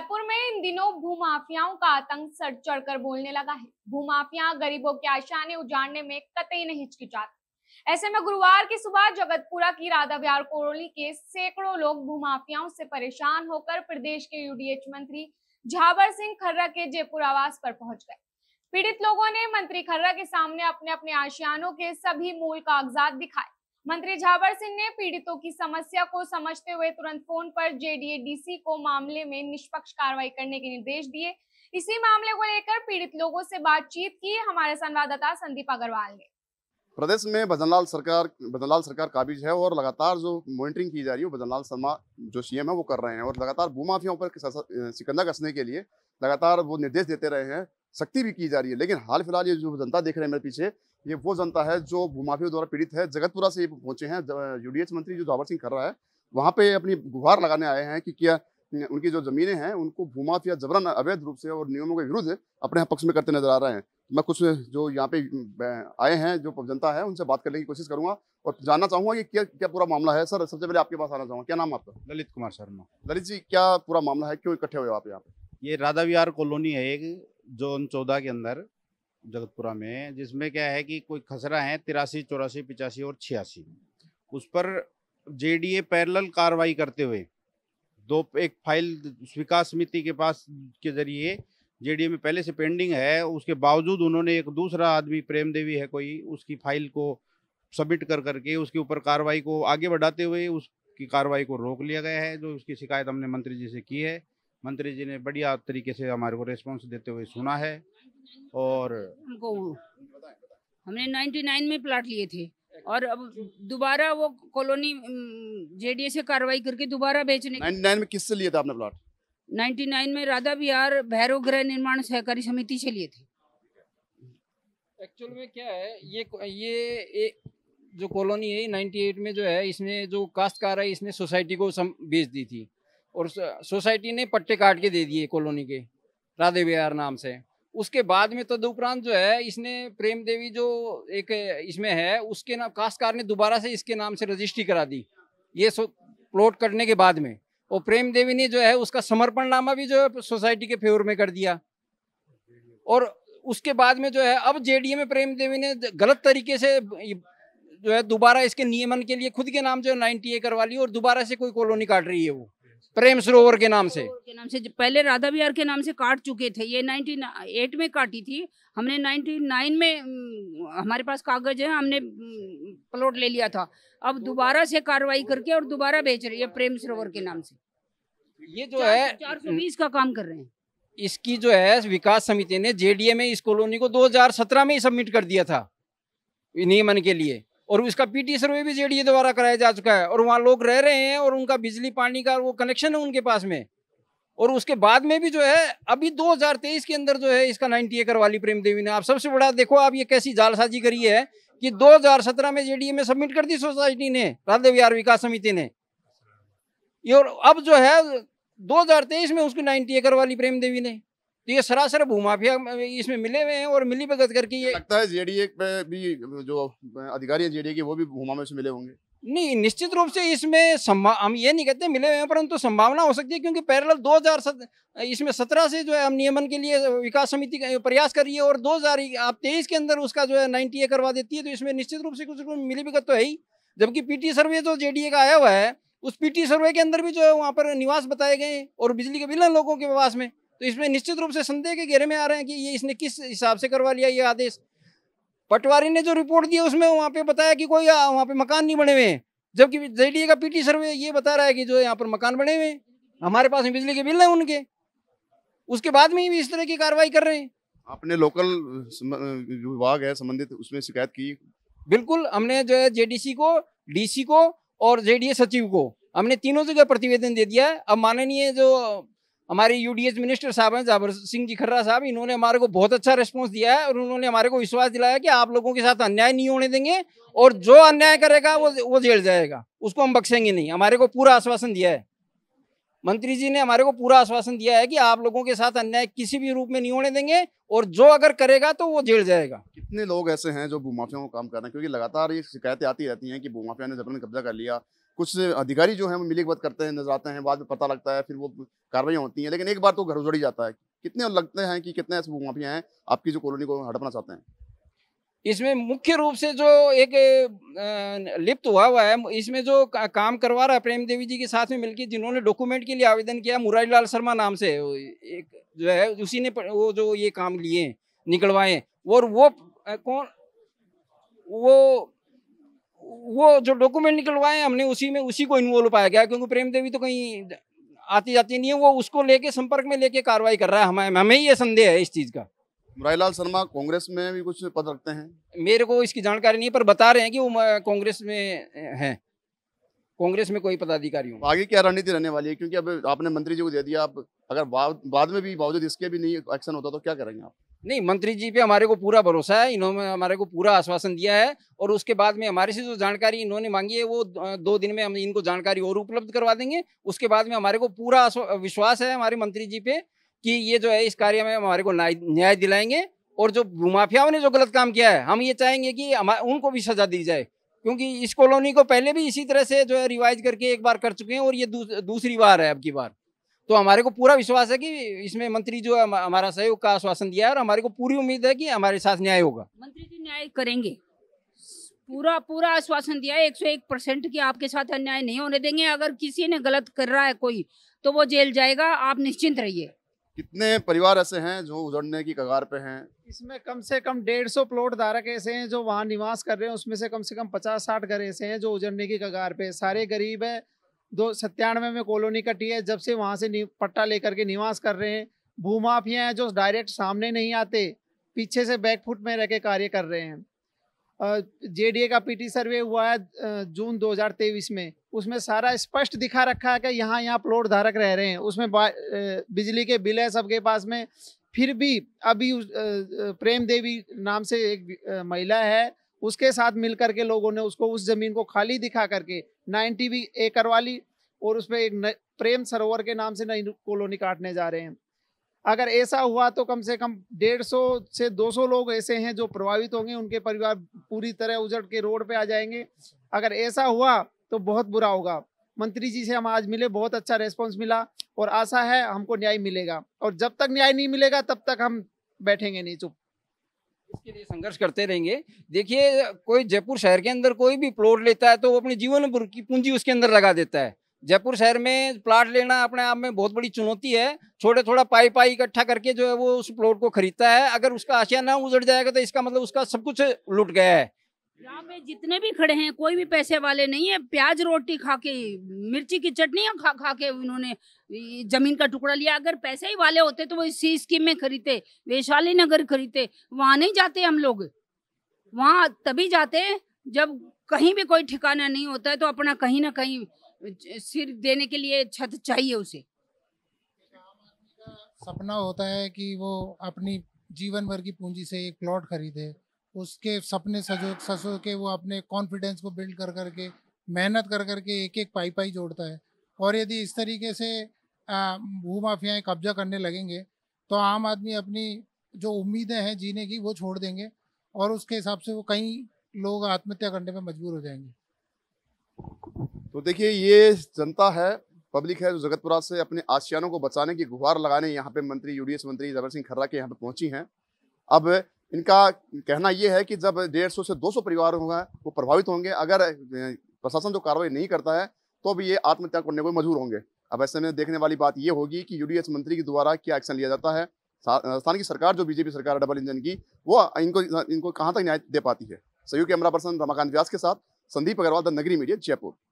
जयपुर में इन दिनों भूमाफियाओं का आतंक सर चढ़कर बोलने लगा है भूमाफिया गरीबों की आशाने उजाड़ने में कतई नहीं हिचकिचाते ऐसे में गुरुवार की सुबह जगतपुरा की राधा विहार कोरोली के सैकड़ों लोग भूमाफियाओं से परेशान होकर प्रदेश के यूडीएच मंत्री झाबर सिंह खर्रा के जयपुर आवास पर पहुंच गए पीड़ित लोगों ने मंत्री खर्रा के सामने अपने अपने आशियानों के सभी मूल कागजात दिखाए मंत्री झाबर सिंह ने पीड़ितों की समस्या को समझते हुए तुरंत फोन पर जेडीए डीसी को मामले में निष्पक्ष कार्रवाई करने के निर्देश दिए इसी मामले को लेकर पीड़ित लोगों से बातचीत की हमारे संवाददाता संदीप अग्रवाल ने प्रदेश में भजनलाल सरकार भजनलाल सरकार काबिज है और लगातार जो मॉनिटरिंग की जा रही है भजनलाल शर्मा जो सीएम है वो कर रहे हैं और लगातार भूमाफियाओं पर सिकंदा कसने के लिए लगातार वो निर्देश देते रहे हैं सख्ती भी की जा रही है लेकिन हाल फिलहाल ये जो जनता देख रहे हैं मेरे पीछे ये वो जनता है जो भूमाफिया द्वारा पीड़ित है जगतपुरा से पहुंचे हैं यूडीएच मंत्री जो जावर सिंह कर रहा है वहाँ पे अपनी गुहार लगाने आए हैं कि क्या उनकी जो जमीनें हैं उनको भूमाफिया जबरन अवैध रूप से और नियमों के विरुद्ध अपने पक्ष में करते नजर आ रहे हैं मैं कुछ जो यहाँ पे आए हैं जो जनता है उनसे बात करने की कोशिश करूंगा और जानना चाहूंगा कि क्या क्या पूरा मामला है सर सबसे पहले आपके पास आना चाहूंगा क्या नाम आपका ललित कुमार शर्मा ललित जी क्या पूरा मामला है क्यों इकट्ठे हुए आप यहाँ पे ये राधा विहार कॉलोनी है एक जोन चौदह के अंदर जगतपुरा में जिसमें क्या है कि कोई खसरा है तिरासी चौरासी पिचासी और छियासी उस पर ए पैरल कार्रवाई करते हुए दो एक फाइल स्वीकार समिति के पास के जरिए जेडीए में पहले से पेंडिंग है उसके बावजूद उन्होंने एक दूसरा आदमी प्रेम देवी है कोई उसकी फाइल को सबमिट कर करके उसके ऊपर कार्रवाई को आगे बढ़ाते हुए उसकी कार्रवाई को रोक लिया गया है जो उसकी शिकायत हमने मंत्री जी से की है मंत्री जी ने बढ़िया तरीके से हमारे को रिस्पॉन्स देते हुए सुना है और हमको हमने 99 में प्लाट लिए थे और अब दोबारा वो कॉलोनी जेडीए से कार्रवाई करके दोबारा बेचने 99 में किससे लिए था आपने प्लाट 99 में राधा बिहार भैरव गृह निर्माण सहकारी समिति से लिए थे एक्चुअल में क्या है ये ये ए, जो कॉलोनी है 98 में जो है इसने जो काश्तकार है इसने सोसाइटी को बेच दी थी और सोसाइटी ने पट्टे काट के दे दिए कॉलोनी के राधे बिहार नाम से उसके बाद में तदुपरांत जो है इसने प्रेम देवी जो एक इसमें है उसके नाम काशकार ने दोबारा से इसके नाम से रजिस्ट्री करा दी ये प्लॉट करने के बाद में और प्रेम देवी ने जो है उसका समर्पण नामा भी जो है सोसाइटी के फेवर में कर दिया और उसके बाद में जो है अब जेडीए में प्रेम देवी ने गलत तरीके से जो है दोबारा इसके नियमन के लिए खुद के नाम जो है नाइनटी ए करवा ली और दोबारा से कोई कॉलोनी काट रही है वो प्रेम सरोवर के नाम से के नाम से पहले राधा विहार के नाम से काट चुके थे ये 1908 में काटी थी हमने 99 में हमारे पास कागज है हमने प्लॉट ले लिया था अब दोबारा से कार्रवाई करके और दोबारा बेच रही है प्रेम सरोवर के नाम से ये जो चार, है चार सौ बीस का काम कर रहे हैं इसकी जो है विकास समिति ने जेडीए में इस कॉलोनी को 2017 में ही सबमिट कर दिया था नियमन के लिए और उसका पीटी सर्वे भी जेडीए द्वारा कराया जा चुका है और वहाँ लोग रह रहे हैं और उनका बिजली पानी का वो कनेक्शन है उनके पास में और उसके बाद में भी जो है अभी 2023 के अंदर जो है इसका 90 एकड़ वाली प्रेम देवी ने आप सबसे बड़ा देखो आप ये कैसी जालसाजी करी है कि 2017 में जेडीए में सबमिट कर दी सोसाइटी ने राधे विहार विकास समिति ने और अब जो है 2023 में उसकी 90 एकड़ वाली प्रेम देवी ने तो ये सरासर भूमाफिया इसमें मिले हुए हैं और मिली भगत करके ये लगता है जेडीए पे भी जो अधिकारी है जेडीए के वो भी भूमा में से मिले होंगे नहीं निश्चित रूप से इसमें संभा हम ये नहीं कहते मिले हुए हैं परंतु संभावना हो सकती है क्योंकि दो हजार सत, इसमें सत्रह से जो है हम नियमन के लिए विकास समिति का प्रयास कर रही है और हजार आप तेईस के अंदर उसका जो है नाइनटी ए करवा देती है तो इसमें निश्चित रूप से कुछ मिली भगत तो है ही जबकि पीटी सर्वे जो जेडीए का आया हुआ है उस पीटी सर्वे के अंदर भी जो है वहाँ पर निवास बताए गए और बिजली के बिल लोगों के पास में तो इसमें निश्चित रूप से संदेह के घेरे में आ रहे हैं कि ये इसने किस हिसाब से करवा लिया ये आदेश पटवारी ने जो रिपोर्ट दिया उसमें वहाँ पे बताया कि कोई वहाँ पे मकान नहीं बने हुए हैं जबकि जेडीए का पीटी सर्वे ये बता रहा है कि जो यहाँ पर मकान बने हुए हैं हमारे पास में बिजली के बिल हैं उनके उसके बाद में भी इस तरह की कार्रवाई कर रहे हैं आपने लोकल विभाग है संबंधित उसमें शिकायत की बिल्कुल हमने जो है जे को डी को और जे सचिव को हमने तीनों जगह प्रतिवेदन दे दिया है अब माननीय जो हमारे यूडीएस मिनिस्टर साहब हैं जाबर सिंह जी खर्रा साहब इन्होंने हमारे को बहुत अच्छा रिस्पॉन्स दिया है और उन्होंने हमारे को विश्वास दिलाया कि आप लोगों के साथ अन्याय नहीं होने देंगे और जो अन्याय करेगा वो वो जेल जाएगा उसको हम बख्शेंगे नहीं हमारे को पूरा आश्वासन दिया है मंत्री जी ने हमारे को पूरा आश्वासन दिया है कि आप लोगों के साथ अन्याय किसी भी रूप में नहीं होने देंगे और जो अगर करेगा तो वो जेल जाएगा कितने लोग ऐसे हैं जो भूमाफियाओं का काम कर रहे हैं क्योंकि लगातार ये शिकायतें आती रहती हैं कि भूमाफिया ने जबरन कब्जा कर लिया कुछ अधिकारी जो है वो मिली बात करते हैं नजर आते हैं बाद में पता लगता है फिर वो कार्रवाई होती है लेकिन एक बार तो घर उजड़ी जाता है कितने लगते हैं कि कितने ऐसे भूमाफिया हैं आपकी जो कॉलोनी को हड़पना चाहते हैं इसमें मुख्य रूप से जो एक लिप्त हुआ हुआ है इसमें जो काम करवा रहा है प्रेम देवी जी के साथ में मिलकर जिन्होंने डॉक्यूमेंट के लिए आवेदन किया मुरारी लाल शर्मा नाम से एक जो है उसी ने वो जो ये काम लिए निकलवाए और वो कौन वो वो जो डॉक्यूमेंट निकलवाए हमने उसी में उसी को इन्वॉल्व पाया गया क्योंकि प्रेम देवी तो कहीं आती जाती नहीं है वो उसको लेके संपर्क में लेके कार्रवाई कर रहा है हमें हमें ये संदेह है इस चीज़ का मुरारीलाल शर्मा कांग्रेस में भी कुछ पद रखते हैं मेरे को इसकी जानकारी नहीं है पर बता रहे हैं कि वो कांग्रेस में हैं कांग्रेस में कोई पदाधिकारी हूँ आगे क्या रणनीति रहने वाली है क्योंकि अब आपने मंत्री जी को दे दिया आप अगर बाद में भी बावजूद इसके भी नहीं एक्शन होता तो क्या करेंगे आप नहीं मंत्री जी पे हमारे को पूरा भरोसा है इन्होंने हमारे को पूरा आश्वासन दिया है और उसके बाद में हमारे से जो जानकारी इन्होंने मांगी है वो दो दिन में हम इनको जानकारी और उपलब्ध करवा देंगे उसके बाद में हमारे को पूरा विश्वास है हमारे मंत्री जी पे कि ये जो है इस कार्य में हमारे को न्याय दिलाएंगे और जो भूमाफियाओं ने जो गलत काम किया है हम ये चाहेंगे कि उनको भी सजा दी जाए क्योंकि इस कॉलोनी को पहले भी इसी तरह से जो है रिवाइज करके एक बार कर चुके हैं और ये दूसरी बार है अब की बार तो हमारे को पूरा विश्वास है कि इसमें मंत्री जो हमारा सहयोग का आश्वासन दिया है और हमारे को पूरी उम्मीद है कि हमारे साथ न्याय होगा मंत्री जी न्याय करेंगे पूरा पूरा आश्वासन दिया है एक सौ एक परसेंट की आपके साथ अन्याय नहीं होने देंगे अगर किसी ने गलत कर रहा है कोई तो वो जेल जाएगा आप निश्चिंत रहिए कितने परिवार ऐसे हैं जो उजड़ने की कगार पे हैं इसमें कम से कम डेढ़ सौ प्लॉट धारक ऐसे हैं जो वहाँ निवास कर रहे हैं उसमें से कम से कम पचास साठ घर ऐसे हैं जो उजड़ने की कगार पे सारे गरीब हैं दो सत्तानवे में कॉलोनी कटी है जब से वहाँ से पट्टा लेकर के निवास कर रहे हैं भूमाफिया हैं जो डायरेक्ट सामने नहीं आते पीछे से बैकफुट में रह के कार्य कर रहे हैं ए का पीटी सर्वे हुआ है जून 2023 में उसमें सारा स्पष्ट दिखा रखा है कि यहाँ यहाँ प्लॉट धारक रह रहे हैं उसमें बिजली के बिल है सबके पास में फिर भी अभी प्रेम देवी नाम से एक महिला है उसके साथ मिलकर के लोगों ने उसको उस जमीन को खाली दिखा करके नाइन्टी भी एकड़ वाली और उस पर एक प्रेम सरोवर के नाम से नई कॉलोनी काटने जा रहे हैं अगर ऐसा हुआ तो कम से कम डेढ़ सौ से दो सौ लोग ऐसे हैं जो प्रभावित होंगे उनके परिवार पूरी तरह उजड़ के रोड पे आ जाएंगे अगर ऐसा हुआ तो बहुत बुरा होगा मंत्री जी से हम आज मिले बहुत अच्छा रेस्पॉन्स मिला और आशा है हमको न्याय मिलेगा और जब तक न्याय नहीं मिलेगा तब तक हम बैठेंगे नहीं चुप इसके लिए संघर्ष करते रहेंगे देखिए कोई जयपुर शहर के अंदर कोई भी प्लॉट लेता है तो वो अपने जीवन की पूंजी उसके अंदर लगा देता है जयपुर शहर में प्लाट लेना अपने आप में बहुत बड़ी चुनौती है छोटे थोड़ा पाई पाई इकट्ठा करके जो है वो उस प्लॉट को खरीदता है अगर उसका आशिया ना उजड़ जाएगा तो इसका मतलब उसका सब कुछ लुट गया है यहाँ पे जितने भी खड़े हैं कोई भी पैसे वाले नहीं है प्याज रोटी खा के मिर्ची की चटनी खा खा के उन्होंने जमीन का टुकड़ा लिया अगर पैसे ही वाले होते तो वो इसी स्कीम में खरीदते वैशाली नगर खरीदते वहाँ नहीं जाते हम लोग वहाँ तभी जाते जब कहीं भी कोई ठिकाना नहीं होता है तो अपना कहीं ना कहीं सिर देने के लिए छत चाहिए उसे सपना होता है कि वो अपनी जीवन भर की पूंजी से एक प्लॉट खरीदे उसके सपने सजो ससो के वो अपने कॉन्फिडेंस को बिल्ड कर करके मेहनत कर करके एक एक पाई पाई जोड़ता है और यदि इस तरीके से भू माफियाएँ कब्जा करने लगेंगे तो आम आदमी अपनी जो उम्मीदें हैं जीने की वो छोड़ देंगे और उसके हिसाब से वो कई लोग आत्महत्या करने पर मजबूर हो जाएंगे तो देखिए ये जनता है पब्लिक है जो जगतपुरा से अपने आशियानों को बचाने की गुहार लगाने यहाँ पे मंत्री यूडीएस मंत्री जबर सिंह खर्रा के यहाँ पे पहुंची हैं अब इनका कहना यह है कि जब डेढ़ सौ से दो सौ परिवार होंगे वो प्रभावित होंगे अगर प्रशासन जो कार्रवाई नहीं करता है तो भी ये आत्महत्या करने को मजबूर होंगे अब ऐसे में देखने वाली बात ये होगी कि यूडीएस मंत्री के द्वारा क्या एक्शन लिया जाता है राजस्थान की सरकार जो बीजेपी सरकार है डबल इंजन की वो इनको इनको कहाँ तक न्याय दे पाती है सहयोग कैमरा पर्सन रमाकांत व्यास के साथ संदीप अग्रवाल द नगरी मीडिया जयपुर